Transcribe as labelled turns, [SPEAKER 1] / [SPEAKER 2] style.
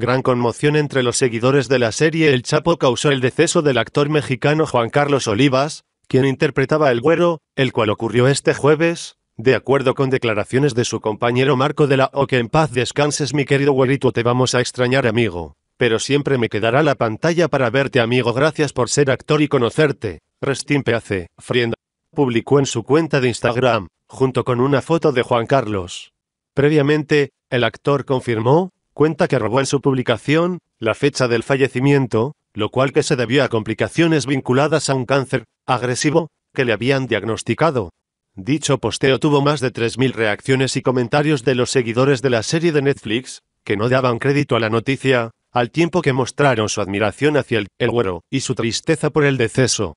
[SPEAKER 1] Gran conmoción entre los seguidores de la serie El Chapo causó el deceso del actor mexicano Juan Carlos Olivas, quien interpretaba El Güero, el cual ocurrió este jueves, de acuerdo con declaraciones de su compañero Marco de la O que en paz descanses mi querido güerito te vamos a extrañar amigo, pero siempre me quedará la pantalla para verte amigo gracias por ser actor y conocerte, Restin hace, Frienda, publicó en su cuenta de Instagram, junto con una foto de Juan Carlos. Previamente, el actor confirmó, cuenta que robó en su publicación la fecha del fallecimiento, lo cual que se debió a complicaciones vinculadas a un cáncer agresivo que le habían diagnosticado. Dicho posteo tuvo más de 3.000 reacciones y comentarios de los seguidores de la serie de Netflix, que no daban crédito a la noticia, al tiempo que mostraron su admiración hacia el, güero y su tristeza por el deceso.